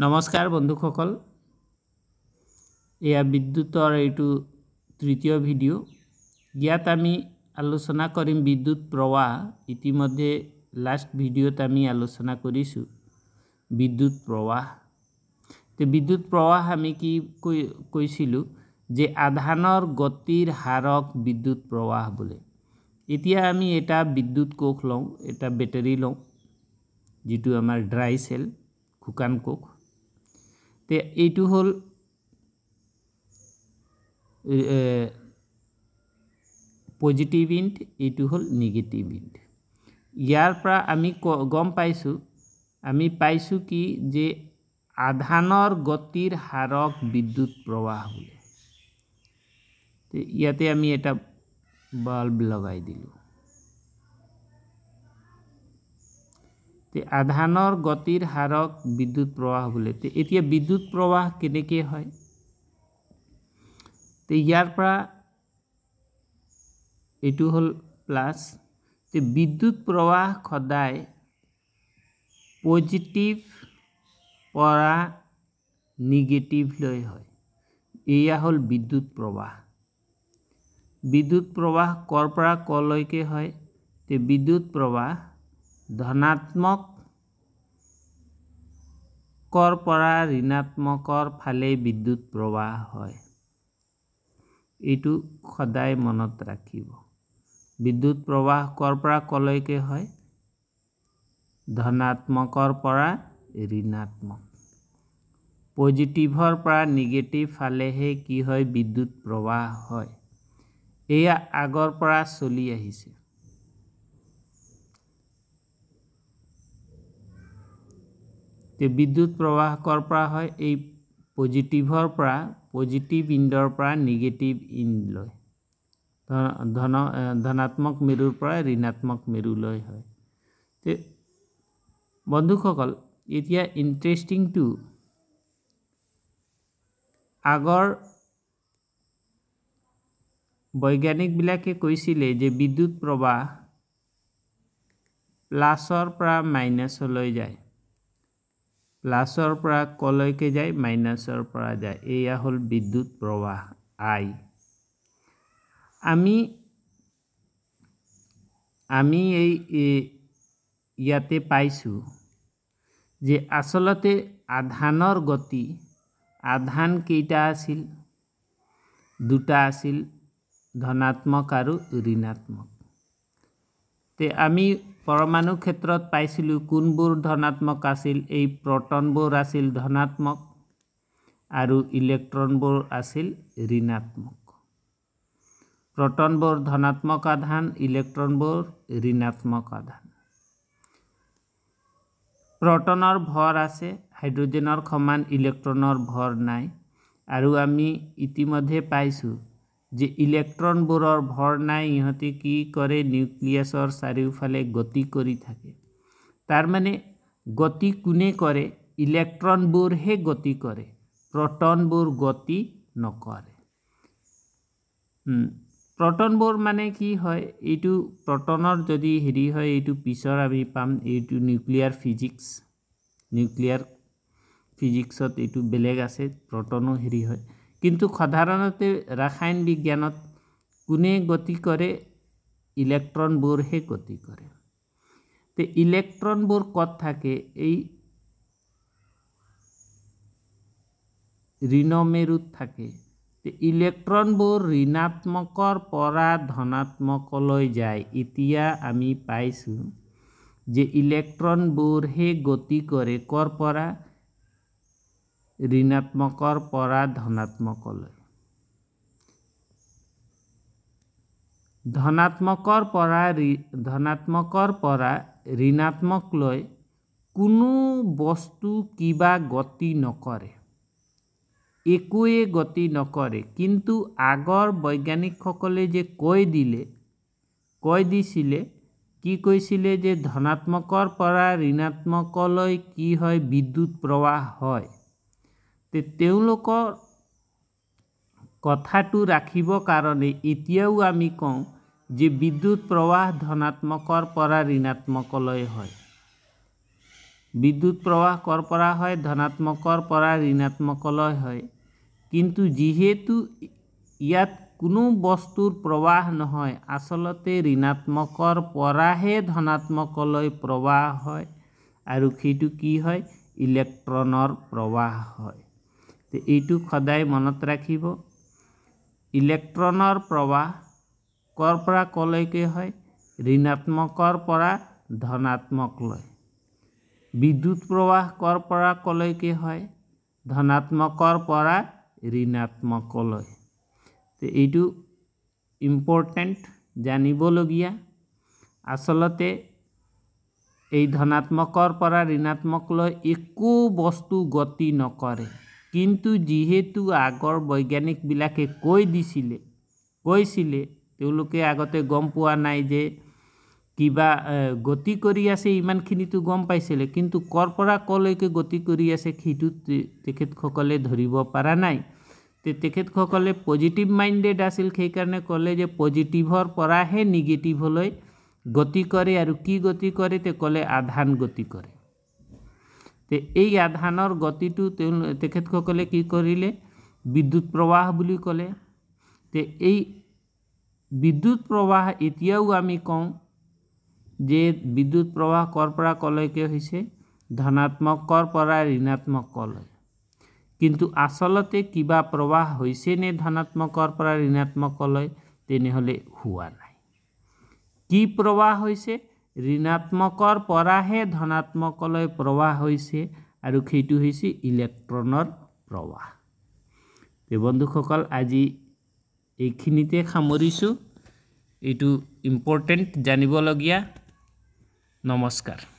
নমস্কাৰ বন্ধুসকল এয়া বিদ্যুতৰ এইটো তৃতীয় ভিডিঅ' ইয়াত আমি আলোচনা কৰিম বিদ্যুৎ প্ৰৱাহ ইতিমধ্যে লাষ্ট ভিডিঅ'ত আমি আলোচনা কৰিছোঁ বিদ্যুৎ প্ৰৱাহ বিদ্যুৎ প্ৰৱাহ আমি কি কৈছিলোঁ যে আধানৰ গতিৰ হাৰক বিদ্যুৎ প্ৰৱাহ বোলে এতিয়া আমি এটা বিদ্যুৎ কোষ লওঁ এটা বেটাৰী লওঁ যিটো আমাৰ ড্ৰাই চেল শুকান কোষ এইটো হ'ল পজিটিভ ইণ্ট এইটো হ'ল নিগেটিভ ইণ্ট ইয়াৰ পৰা আমি গম পাইছোঁ আমি পাইছোঁ কি যে আধানৰ গতিৰ হাৰক বিদ্যুৎ প্ৰৱাহ বোলে ইয়াতে আমি এটা বাল্ব লগাই দিলোঁ তে আধানৰ গতিৰ হাৰক বিদ্যুৎ প্ৰৱাহ বোলে তে এতিয়া বিদ্যুৎ প্ৰৱাহ কেনেকৈ হয় তে ইয়াৰ পৰা এইটো হ'ল প্লাছ বিদ্যুৎ প্ৰৱাহ সদায় পজিটিভ পৰা নিগেটিভলৈ হয় এয়া হ'ল বিদ্যুৎ প্ৰৱাহ বিদ্যুৎ প্ৰৱাহ ক'ৰ পৰা কলৈকে হয় তে বিদ্যুৎ প্ৰৱাহ ধনাত্মকৰ পৰা ঋণাত্মকৰ ফালে বিদ্যুৎ প্ৰৱাহ হয় এইটো সদায় মনত ৰাখিব বিদ্যুৎ প্ৰৱাহ ক'ৰ পৰা কলৈকে হয় ধনাত্মকৰ পৰা ঋণাত্মক পজিটিভৰ পৰা নিগেটিভ ফালেহে কি হয় বিদ্যুৎ প্ৰৱাহ হয় এয়া আগৰ পৰা চলি আহিছে যে বিদ্যুৎ প্ৰৱাহ কৰ পৰা হয় এই পজিটিভৰ পৰা পজিটিভ ইণ্ডৰ পৰা নিগেটিভ ইণ্ডলৈ ধন ধনাত্মক মেৰুৰ পৰা ঋণাত্মক মেৰুলৈ হয় বন্ধুসকল এতিয়া ইণ্টাৰেষ্টিংটো আগৰ বৈজ্ঞানিকবিলাকে কৈছিলে যে বিদ্যুৎ প্ৰৱাহ প্লাছৰ পৰা মাইনাছলৈ যায় প্লাছৰ পৰা কলৈকে যায় মাইনাছৰ পৰা যায় এয়া হ'ল বিদ্যুৎ প্ৰৱাহ আই আমি আমি এই ইয়াতে পাইছোঁ যে আচলতে আধানৰ গতি আধান কেইটা আছিল দুটা আছিল ধনাত্মক আৰু ঋণাত্মক যে আমি পৰমাণু ক্ষেত্ৰত পাইছিলোঁ কোনবোৰ ধনাত্মক আছিল এই প্ৰটনবোৰ আছিল ধনাত্মক আৰু ইলেক্ট্ৰনবোৰ আছিল ঋণাত্মক প্ৰটনবোৰ ধনাত্মক আধান ইলেক্ট্ৰনবোৰ ঋণাত্মক আধান প্ৰটনৰ ভৰ আছে হাইড্ৰজেনৰ সমান ইলেক্ট্ৰনৰ ভৰ নাই আৰু আমি ইতিমধ্যে পাইছোঁ যে ইলেক্ট্ৰনবোৰৰ ভৰ নাই ইহঁতে কি কৰে নিউক্লিয়াছৰ চাৰিওফালে গতি কৰি থাকে তাৰমানে গতি কোনে কৰে ইলেক্ট্ৰনবোৰহে গতি কৰে প্ৰটনবোৰ গতি নকৰে প্ৰটনবোৰ মানে কি হয় এইটো প্ৰটনৰ যদি হেৰি হয় এইটো পিছৰ আমি পাম এইটো নিউক্লিয়াৰ ফিজিক্স নিউক্লিয়াৰ ফিজিক্সত এইটো বেলেগ আছে প্ৰটনো হেৰি হয় কিন্তু সাধাৰণতে ৰাসায়ন বিজ্ঞানত কোনে গতি কৰে ইলেক্ট্ৰনবোৰহে গতি কৰে তে ইলেক্ট্ৰনবোৰ ক'ত থাকে এই ঋণমেৰুত থাকে ইলেক্ট্ৰনবোৰ ঋণাত্মকৰ পৰা ধনাত্মকলৈ যায় এতিয়া আমি পাইছোঁ যে ইলেক্ট্ৰনবোৰহে গতি কৰে ক'ৰ পৰা ঋণাত্মকৰ পৰা ধনাত্মকলৈ ধনাত্মকৰ পৰা ধনাত্মকৰ পৰা ঋণাত্মকলৈ কোনো বস্তু কিবা গতি নকৰে একোৱে গতি নকৰে কিন্তু আগৰ বৈজ্ঞানিকসকলে যে কৈ দিলে কৈ দিছিলে কি কৈছিলে যে ধনাত্মকৰ পৰা ঋণাত্মকলৈ কি হয় বিদ্যুৎ প্ৰৱাহ হয় তেওঁলোকৰ কথাটো ৰাখিবৰ কাৰণে এতিয়াও আমি কওঁ যে বিদ্যুৎ প্ৰৱাহ ধনাত্মকৰ পৰা ঋণাত্মকলৈ হয় বিদ্যুৎ প্ৰৱাহ ক'ৰ পৰা হয় ধনাত্মকৰ পৰা ঋণাত্মকলৈ হয় কিন্তু যিহেতু ইয়াত কোনো বস্তুৰ প্ৰৱাহ নহয় আচলতে ঋণাত্মকৰ পৰাহে ধনাত্মকলৈ প্ৰৱাহ হয় আৰু সেইটো কি হয় ইলেক্ট্ৰনৰ প্ৰৱাহ হয় এইটো সদায় মনত ৰাখব ইলেক্ট্ৰনেৰ প্ৰবাহ কৰপৰা কলৈকে হয় ঋণাত্মকৰ পৰা ধনাত্মক বিদ্যুৎ প্ৰবাহ কৰপৰা কলৈকে হয় ধনাত্মকৰ পৰা ঋণাত্মক এইটো ইম্পৰ্টেন্ট জানিবলগীয়া আচলতে এই ধনাত্মকৰ পৰা ঋণাত্মক একো বস্তু গতি নকৰে কিন্তু যিহেতু আগৰ বৈজ্ঞানিকবিলাকে কৈ দিছিলে কৈছিলে তেওঁলোকে আগতে গম পোৱা নাই যে কিবা গতি কৰি আছে ইমানখিনিতো গম পাইছিলে কিন্তু ক'ৰ পৰা ক'লৈকে গতি কৰি আছে সেইটো তেখেতসকলে ধৰিব পৰা নাই তেখেতসকলে পজিটিভ মাইণ্ডেড আছিল সেইকাৰণে ক'লে যে পজিটিভৰ পৰাহে নিগেটিভলৈ গতি কৰে আৰু কি গতি কৰে তে ক'লে আধান গতি কৰে তে এই আধানৰ গতিটো তেওঁ তেখেতসকলে কি কৰিলে বিদ্যুৎ প্ৰৱাহ বুলি ক'লে তে এই বিদ্যুৎ প্ৰৱাহ এতিয়াও আমি কওঁ যে বিদ্যুৎ প্ৰৱাহ ক'ৰ পৰা কলৈকে হৈছে ধনাত্মকৰ পৰা ঋণাত্মক কলৈ কিন্তু আচলতে কিবা প্ৰৱাহ হৈছেনে ধনাত্মকৰ পৰা ঋণাত্মক কলৈ তেনেহ'লে হোৱা নাই কি প্ৰৱাহ হৈছে ঋণাত্মকৰ পৰাহে ধনাত্মকলৈ প্ৰৱাহ হৈছে আৰু সেইটো হৈছে ইলেক্ট্ৰনৰ প্ৰৱাহ বন্ধুসকল আজি এইখিনিতে সামৰিছোঁ এইটো ইম্পৰ্টেণ্ট জানিবলগীয়া নমস্কাৰ